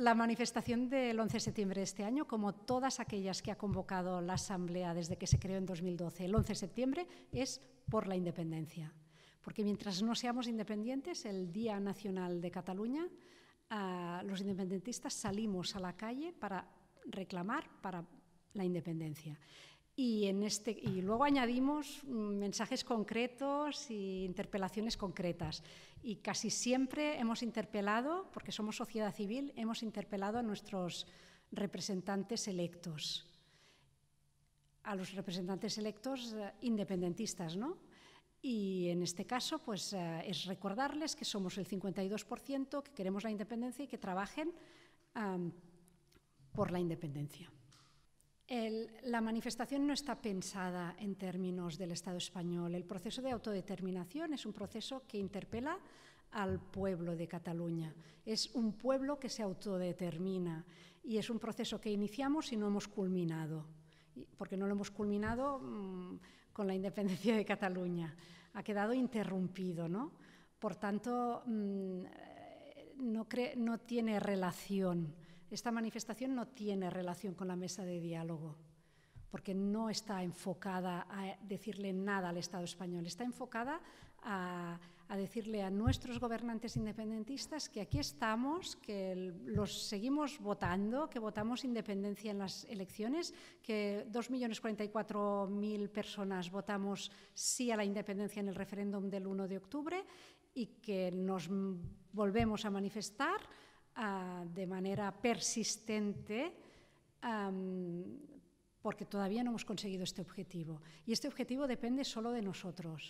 La manifestación del 11 de septiembre de este año, como todas aquellas que ha convocado la Asamblea desde que se creó en 2012, el 11 de septiembre es por la independencia. Porque mientras no seamos independientes, el Día Nacional de Cataluña, ah, los independentistas salimos a la calle para reclamar para la independencia. Este, y, luego añadimos mm, mensajes concretos e interpelaciones concretas. Y casi siempre hemos interpelado, porque somos sociedad civil, hemos interpelado a nuestros representantes electos, a los representantes electos eh, independentistas, ¿no? Y en este caso, pues eh, es recordarles que somos el 52%, que queremos la independencia y que trabajen por la independencia la manifestación no está pensada en términos del Estado español. El proceso de autodeterminación es un proceso que interpela al pueblo de Cataluña. Es un pueblo que se autodetermina y es un proceso que iniciamos y no hemos culminado, porque no lo hemos culminado mm, con la independencia de Cataluña. Ha quedado interrumpido, ¿no? Por tanto, mm, eh, no, no tiene relación esta manifestación no tiene relación con la mesa de diálogo, porque no está enfocada a decirle nada al Estado español, está enfocada a, decirle a nuestros gobernantes independentistas que aquí estamos, que los seguimos votando, que votamos independencia en las elecciones, que 2.044.000 personas votamos sí a la independencia en el referéndum del 1 de octubre y que nos volvemos a manifestar Ah, de manera persistente porque todavía no hemos conseguido este objetivo. Y este objetivo depende solo de nosotros.